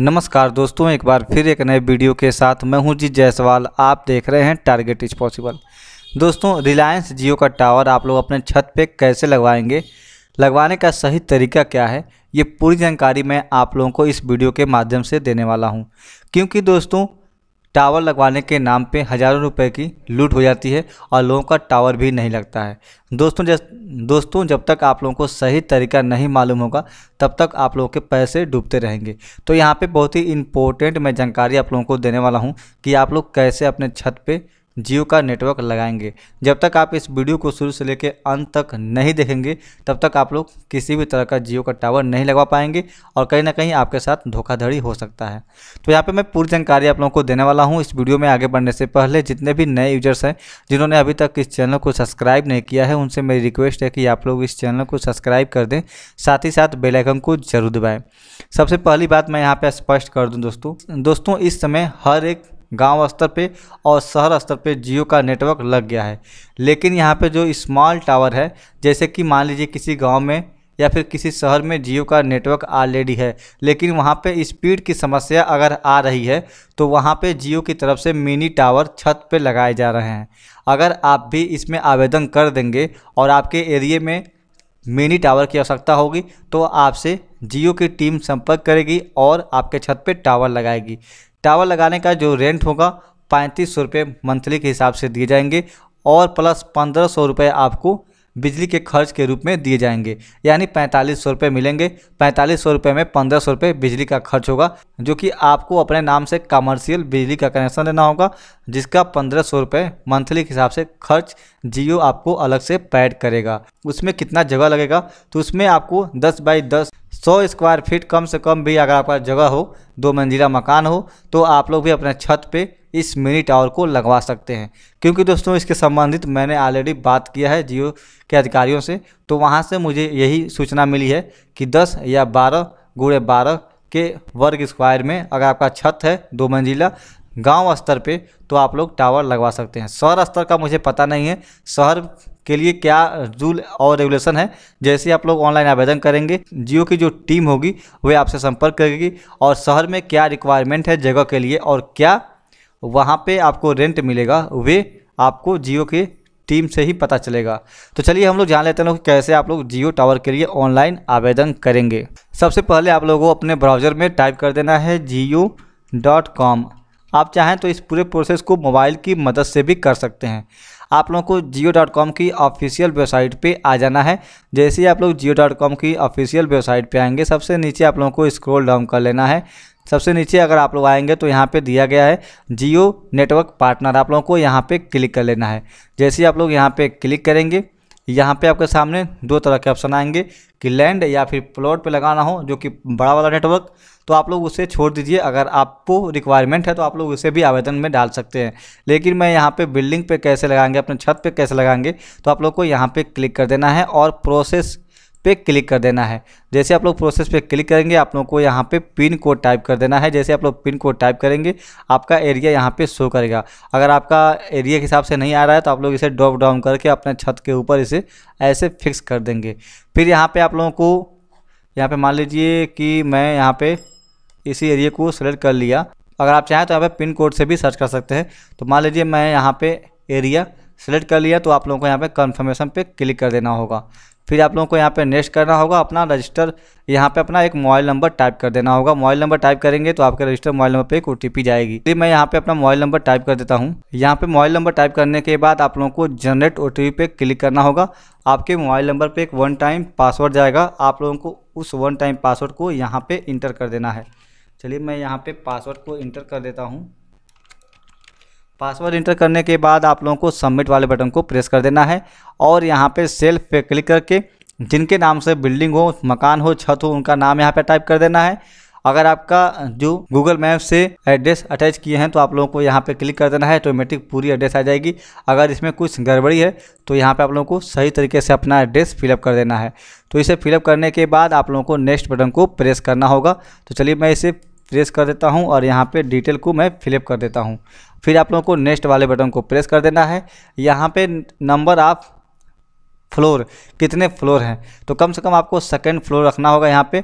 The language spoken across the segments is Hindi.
नमस्कार दोस्तों एक बार फिर एक नए वीडियो के साथ मैं हूं जी जायसवाल आप देख रहे हैं टारगेट इज पॉसिबल दोस्तों रिलायंस जियो का टावर आप लोग अपने छत पे कैसे लगवाएंगे लगवाने का सही तरीका क्या है ये पूरी जानकारी मैं आप लोगों को इस वीडियो के माध्यम से देने वाला हूँ क्योंकि दोस्तों टावर लगवाने के नाम पे हज़ारों रुपए की लूट हो जाती है और लोगों का टावर भी नहीं लगता है दोस्तों जब दोस्तों जब तक आप लोगों को सही तरीका नहीं मालूम होगा तब तक आप लोगों के पैसे डूबते रहेंगे तो यहाँ पे बहुत ही इम्पोर्टेंट मैं जानकारी आप लोगों को देने वाला हूँ कि आप लोग कैसे अपने छत पर जियो का नेटवर्क लगाएंगे जब तक आप इस वीडियो को शुरू से लेकर अंत तक नहीं देखेंगे तब तक आप लोग किसी भी तरह का जियो का टावर नहीं लगवा पाएंगे और कहीं ना कहीं आपके साथ धोखाधड़ी हो सकता है तो यहाँ पर मैं पूरी जानकारी आप लोगों को देने वाला हूँ इस वीडियो में आगे बढ़ने से पहले जितने भी नए यूजर्स हैं जिन्होंने अभी तक इस चैनल को सब्सक्राइब नहीं किया है उनसे मेरी रिक्वेस्ट है कि आप लोग इस चैनल को सब्सक्राइब कर दें साथ ही साथ बेलाइकन को जरूर दबाएँ सबसे पहली बात मैं यहाँ पर स्पष्ट कर दूँ दोस्तों दोस्तों इस समय हर एक गांव स्तर पे और शहर स्तर पे जियो का नेटवर्क लग गया है लेकिन यहाँ पे जो स्मॉल टावर है जैसे कि मान लीजिए किसी गांव में या फिर किसी शहर में जियो का नेटवर्क ऑलरेडी है लेकिन वहाँ पे स्पीड की समस्या अगर आ रही है तो वहाँ पे जियो की तरफ से मिनी टावर छत पे लगाए जा रहे हैं अगर आप भी इसमें आवेदन कर देंगे और आपके एरिए में मिनी टावर की आवश्यकता होगी तो आपसे जियो की टीम संपर्क करेगी और आपके छत पे टावर लगाएगी टावर लगाने का जो रेंट होगा पैंतीस सौ रुपये मंथली के हिसाब से दिए जाएंगे और प्लस पंद्रह सौ रुपये आपको बिजली के खर्च के रूप में दिए जाएंगे यानी पैंतालीस सौ रुपये मिलेंगे पैंतालीस सौ रुपये में पंद्रह सौ रुपये बिजली का खर्च होगा जो कि आपको अपने नाम से कमर्शियल बिजली का कनेक्शन लेना होगा जिसका पंद्रह सौ रुपये मंथली के हिसाब से खर्च जियो आपको अलग से पैड करेगा उसमें कितना जगह लगेगा तो उसमें आपको दस बाई दस सौ स्क्वायर फीट कम से कम भी अगर आपका जगह हो दो मंजिला मकान हो तो आप लोग भी अपने छत पे इस मिनी टावर को लगवा सकते हैं क्योंकि दोस्तों इसके संबंधित मैंने ऑलरेडी बात किया है जियो के अधिकारियों से तो वहाँ से मुझे यही सूचना मिली है कि दस या बारह गुड़े बारह के वर्ग स्क्वायर में अगर आपका छत है दो मंजिला गांव स्तर पे तो आप लोग टावर लगवा सकते हैं शहर स्तर का मुझे पता नहीं है शहर के लिए क्या रूल और रेगुलेशन है जैसे आप लोग ऑनलाइन आवेदन करेंगे जियो की जो टीम होगी वे आपसे संपर्क करेगी और शहर में क्या रिक्वायरमेंट है जगह के लिए और क्या वहाँ पे आपको रेंट मिलेगा वे आपको जियो के टीम से ही पता चलेगा तो चलिए हम लोग जान लेते हैं कैसे आप लोग जियो टावर के लिए ऑनलाइन आवेदन करेंगे सबसे पहले आप लोगों को अपने ब्राउज़र में टाइप कर देना है जियो डॉट कॉम आप चाहें तो इस पूरे प्रोसेस को मोबाइल की मदद से भी कर सकते हैं आप लोगों को जियो डॉट कॉम की ऑफिशियल वेबसाइट पे आ जाना है जैसे ही आप लोग जियो डॉट कॉम की ऑफिशियल वेबसाइट पे आएंगे सबसे नीचे आप लोगों को स्क्रॉल डाउन कर लेना है सबसे नीचे अगर आप लोग आएंगे तो यहाँ पे दिया गया है जियो नेटवर्क पार्टनर आप लोगों को यहाँ पे क्लिक कर लेना है जैसे आप लोग यहाँ पे क्लिक करेंगे यहाँ पे आपके सामने दो तरह के ऑप्शन आएंगे कि लैंड या फिर प्लॉट पे लगाना हो जो कि बड़ा वाला नेटवर्क तो आप लोग उसे छोड़ दीजिए अगर आपको रिक्वायरमेंट है तो आप लोग उसे भी आवेदन में डाल सकते हैं लेकिन मैं यहाँ पे बिल्डिंग पे कैसे लगाएंगे अपने छत पे कैसे लगाएंगे तो आप लोग को यहाँ पे क्लिक कर देना है और प्रोसेस पे क्लिक कर देना है जैसे आप लोग प्रोसेस पे क्लिक करेंगे आप लोग को यहाँ पे पिन कोड टाइप कर देना है जैसे आप लोग पिन कोड टाइप करेंगे आपका एरिया यहाँ पे शो करेगा अगर आपका एरिया के हिसाब से नहीं आ रहा है तो आप लोग इसे ड्रॉप डाउन करके अपने छत के ऊपर इसे ऐसे फिक्स कर देंगे फिर यहाँ पर आप लोगों को यहाँ पर मान लीजिए कि मैं यहाँ पर इसी एरिए को सेलेक्ट कर लिया अगर आप चाहें तो यहाँ पर पिन कोड से भी सर्च कर सकते हैं तो मान लीजिए मैं यहाँ पे एरिया सेलेक्ट कर लिया तो आप लोगों को यहाँ पे कन्फर्मेशन पे क्लिक कर देना होगा फिर आप लोगों को यहाँ पे नेक्स्ट करना होगा अपना रजिस्टर यहाँ पे अपना एक मोबाइल नंबर टाइप कर देना होगा मोबाइल नंबर टाइप करेंगे तो आपके रजिस्टर मोबाइल नंबर पे एक ओ जाएगी फिर मैं यहाँ पे अपना मोबाइल नंबर टाइप कर देता हूँ यहाँ पे मोबाइल नंबर टाइप करने के बाद आप लोगों को जनरेट ओ पे क्लिक करना होगा आपके मोबाइल नंबर पर एक वन टाइम पासवर्ड जाएगा आप लोगों को उस वन टाइम पासवर्ड को यहाँ पर इंटर कर देना है चलिए मैं यहाँ पर पासवर्ड को इंटर कर देता हूँ पासवर्ड इंटर करने के बाद आप लोगों को सबमिट वाले बटन को प्रेस कर देना है और यहाँ पे सेल्फ पे क्लिक करके जिनके नाम से बिल्डिंग हो मकान हो छत हो उनका नाम यहाँ पे टाइप कर देना है अगर आपका जो गूगल मैप से एड्रेस अटैच किए हैं तो आप लोगों को यहाँ पे क्लिक कर देना है ऑटोमेटिक तो पूरी एड्रेस आ जाएगी अगर इसमें कुछ गड़बड़ी है तो यहाँ पे आप लोगों को सही तरीके से अपना एड्रेस फिलअप कर देना है तो इसे फिलअप करने के बाद आप लोगों को नेक्स्ट बटन को प्रेस करना होगा तो चलिए मैं इसे प्रेस कर देता हूँ और यहाँ पे डिटेल को मैं फिलअप कर देता हूँ फिर आप लोगों को नेक्स्ट वाले बटन को प्रेस कर देना है यहाँ पे नंबर ऑफ फ्लोर कितने फ्लोर हैं तो कम से कम आपको सेकेंड फ्लोर रखना होगा यहाँ पे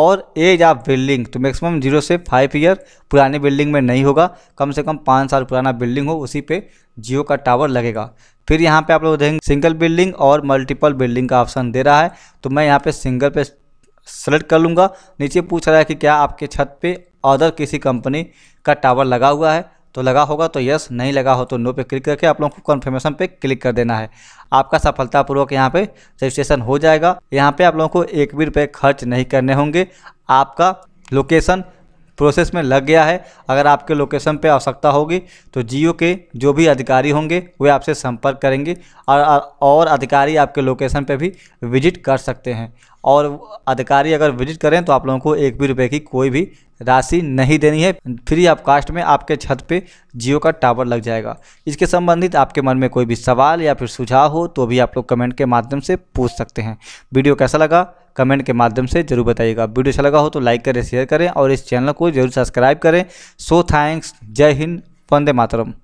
और एज ऑफ बिल्डिंग तो मैक्सिमम जीरो से फाइव ईयर पुरानी बिल्डिंग में नहीं होगा कम से कम पाँच साल पुराना बिल्डिंग हो उसी पे जियो का टावर लगेगा फिर यहाँ पे आप लोग देखेंगे सिंगल बिल्डिंग और मल्टीपल बिल्डिंग का ऑप्शन दे रहा है तो मैं यहाँ पे सिंगल पे सेलेक्ट कर लूँगा नीचे पूछ रहा है कि क्या आपके छत पे अदर किसी कंपनी का टावर लगा हुआ है तो लगा होगा तो यस नहीं लगा हो तो नो पे क्लिक करके आप लोगों को कन्फर्मेशन पे क्लिक कर देना है आपका सफलतापूर्वक यहाँ पे रजिस्ट्रेशन हो जाएगा यहाँ पे आप लोगों को एक भी रुपये खर्च नहीं करने होंगे आपका लोकेशन प्रोसेस में लग गया है अगर आपके लोकेशन पे आवश्यकता होगी तो जियो के जो भी अधिकारी होंगे वे आपसे संपर्क करेंगे और और अधिकारी आपके लोकेशन पे भी विजिट कर सकते हैं और अधिकारी अगर विजिट करें तो आप लोगों को एक भी रुपये की कोई भी राशि नहीं देनी है फ्री ऑफ कास्ट में आपके छत पे जियो का टावर लग जाएगा इसके संबंधित आपके मन में कोई भी सवाल या फिर सुझाव हो तो भी आप लोग कमेंट के माध्यम से पूछ सकते हैं वीडियो कैसा लगा कमेंट के माध्यम से जरूर बताइएगा वीडियो अच्छा लगा हो तो लाइक करें शेयर करें और इस चैनल को जरूर सब्सक्राइब करें सो थैंक्स जय हिंद वंदे मातरम